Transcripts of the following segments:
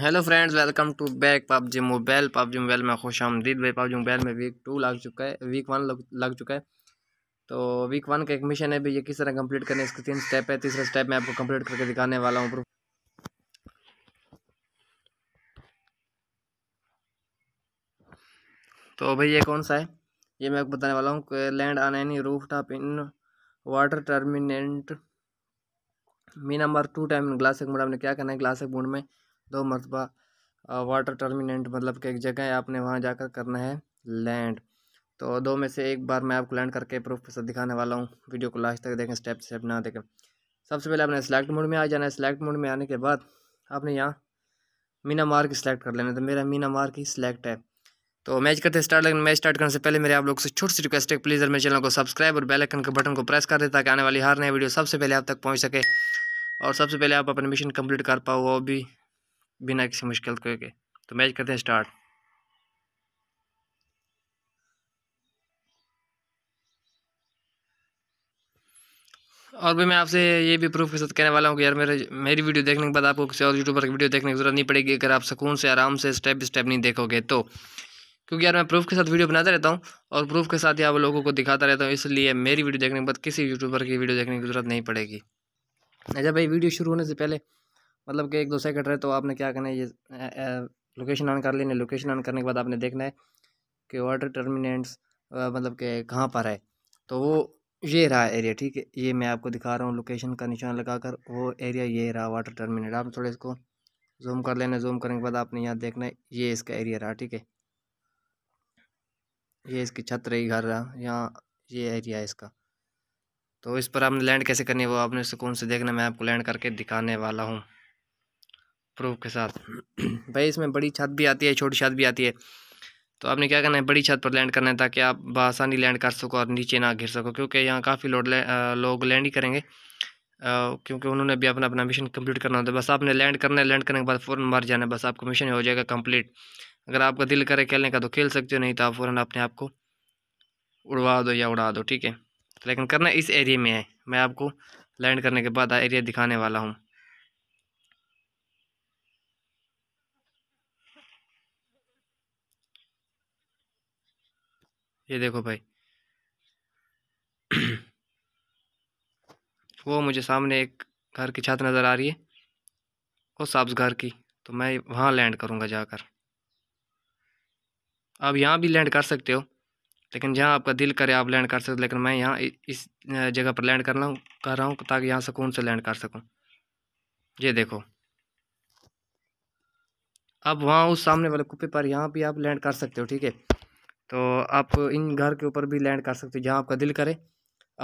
hello friends welcome to back PUBG mobile PUBG mobile में खुश आमदीद भाई पबजी मोबाइल में वीक टू लग चुका है वीक वन लग, चुका है तो वीक वन का एक मिशन है भाई ये किस तरह कंप्लीट करने इसके तीन स्टेप है तीसरा स्टेप मैं आपको कंप्लीट करके दिखाने वाला हूँ तो भाई ये कौन सा है ये मैं आपको बताने वाला हूँ land on any roof top in water टर्मिनेंट मी नंबर टू टाइम ग्लास एक मोड आपने क्या करना है ग्लास एक मोड में दो मरतबा वाटर टर्मिनेंट मतलब कि एक जगह है आपने वहाँ जाकर करना है लैंड तो दो में से एक बार मैं आपको लैंड करके प्रूफ के साथ दिखाने वाला हूँ वीडियो को लास्ट तक देखें स्टेप स्टेप ना देखें सबसे पहले आपने सेलेक्ट मोड में आ जाना है सेलेक्ट मोड में आने के बाद आपने यहाँ मीना मार्क सेलेक्ट कर लेना तो मेरा मीना मार्क ही सिलेक्ट है तो मैच करते स्टार्ट लेकिन मैच स्टार्ट करने से पहले मेरे आप लोग से छोटी सी रिक्वेस्ट है प्लीज़ मेरे चैनल को सब्सक्राइब और बेल आइकन के बटन को प्रेस कर दे ताकि आने वाली हर नई वीडियो सबसे पहले आप तक पहुँच सके और सबसे पहले आप अपने मिशन कंप्लीट कर पाओ वो भी बिना किसी मुश्किल के तो मैच करते हैं स्टार्ट और भी मैं आपसे ये भी प्रूफ के साथ कहने वाला हूँ कि यार मेरे मेरी वीडियो देखने के बाद आपको किसी और यूट्यूबर की वीडियो देखने की जरूरत नहीं पड़ेगी अगर आप सुकून से आराम से स्टेप स्टेप नहीं देखोगे तो क्योंकि यार मैं प्रूफ के साथ वीडियो बनाता रहता हूँ और प्रूफ के साथ ही आप लोगों को दिखाता रहता हूँ इसलिए मेरी वीडियो देखने के बाद किसी यूट्यूबर की वीडियो देखने की जरूरत नहीं पड़ेगी अच्छा भाई वीडियो शुरू होने से पहले मतलब कि एक दूसरे कट रहे तो आपने क्या करना है ये लोकेशन ऑन कर लेना है लोकेशन ऑन करने के बाद आपने देखना है कि वाटर टर्मिनेंट्स मतलब कि कहाँ पर है तो वो ये रहा एरिया ठीक है ये मैं आपको दिखा रहा हूँ लोकेशन का निशान लगा कर वो एरिया ये रहा वाटर टर्मिनेट आप थोड़ा इसको जूम कर लेना जूम करने के बाद आपने यहाँ देखना है ये इसका एरिया रहा ठीक है ये इसकी छत रही घर रहा यहाँ ये एरिया है इसका तो इस पर आपने लैंड कैसे करनी है वो आपने सुकून से देखना मैं आपको लैंड करके दिखाने वाला हूँ प्रूफ के साथ भाई इसमें बड़ी छत भी आती है छोटी छत भी आती है तो आपने क्या करना है बड़ी छत पर लैंड करना है ताकि आप बसानी लैंड कर सको और नीचे ना घिर सको क्योंकि यहाँ काफ़ी लोड ले, लोग लैंड ही करेंगे क्योंकि उन्होंने भी अपना अपना मिशन कंप्लीट करना होता है बस आपने लैंड करना है लैंड करने के बाद फ़ौरन मर जाना है बस आपका मिशन हो जाएगा कम्प्लीट अगर आपका दिल करे खेलने का तो खेल सकते हो नहीं तो आप फ़ौर अपने आप को उड़वा दो या उड़ा दो ठीक है लेकिन करना इस एरिए में है मैं आपको लैंड करने के बाद एरिया दिखाने वाला हूँ ये देखो भाई वो मुझे सामने एक घर की छत नज़र आ रही है उस साब्स घर की तो मैं वहाँ लैंड करूँगा जाकर आप यहाँ भी लैंड कर सकते हो लेकिन जहाँ आपका दिल करे आप लैंड कर सकते हो लेकिन मैं यहाँ इस जगह पर लैंड करना कर रहा हूँ ताकि यहाँ सुकून से लैंड कर सकूँ ये देखो अब वहाँ उस सामने वाले कुप्पे पर यहाँ भी आप लैंड कर सकते हो ठीक है तो आप इन घर के ऊपर भी लैंड कर सकते हो जहाँ आपका दिल करे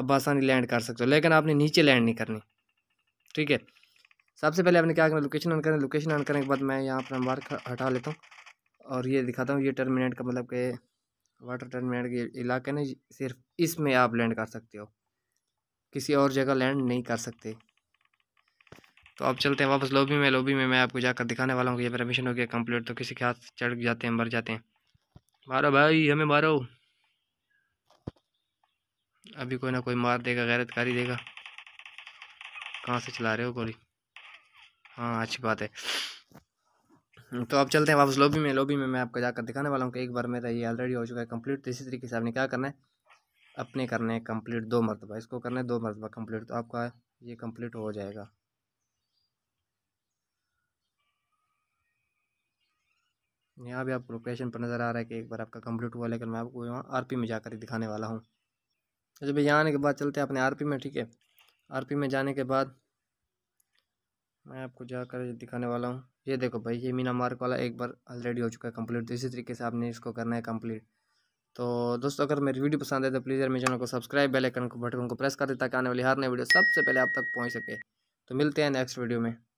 आप आसानी लैंड कर सकते हो लेकिन आपने नीचे लैंड नहीं करनी ठीक है सबसे पहले आपने क्या करना लोकेशन ऑन करें लोकेशन ऑन करने के बाद मैं यहाँ अपना मार्क हटा लेता हूँ और ये दिखाता हूँ ये टर्मिनेट का मतलब कि वाटर टर्मिनेट के इलाके ना सिर्फ इसमें आप लैंड कर सकते हो किसी और जगह लैंड नहीं कर सकते तो आप चलते हैं वापस लॉबी में लॉबी में मैं आपको जाकर दिखाने वाला हूँ कि ये मेरा मिशन हो गया कंप्लीट तो किसी के हाथ चढ़ जाते हैं मर जाते हैं मारो भाई हमें मारो अभी कोई ना कोई मार देगा गैरत कर ही देगा कहाँ से चला रहे हो गोली हाँ अच्छी बात है तो अब चलते हैं वापस लॉबी में लॉबी में मैं आपको जाकर दिखाने वाला हूँ कि एक बार मेरा ये ऑलरेडी हो चुका है कंप्लीट तो इसी तरीके से आपने क्या करना है अपने करने कंप्लीट दो मरतबा इसको करना है दो मरतबा कंप्लीट तो आपका ये कंप्लीट हो जाएगा यहाँ भी आपको लोकेशन पर नज़र आ रहा है कि एक बार आपका कंप्लीट हुआ लेकिन मैं आपको यहाँ आर में जाकर दिखाने वाला हूँ अच्छा भाई यहाँ आने के बाद चलते हैं अपने आर में ठीक है आर में जाने के बाद मैं आपको जाकर दिखाने वाला हूँ ये देखो भाई ये मीना मार्क वाला एक बार ऑलरेडी हो चुका है कंप्लीट तो इसी तरीके से आपने इसको करना है कम्प्लीट तो दोस्तों अगर मेरी वीडियो पसंद है तो प्लीज़ मेरे चैनल को सब्सक्राइब बेल आइकन को बटन को प्रेस कर दें ताकि आने वाली हर नई वीडियो सबसे पहले आप तक पहुँच सके तो मिलते हैं नेक्स्ट वीडियो में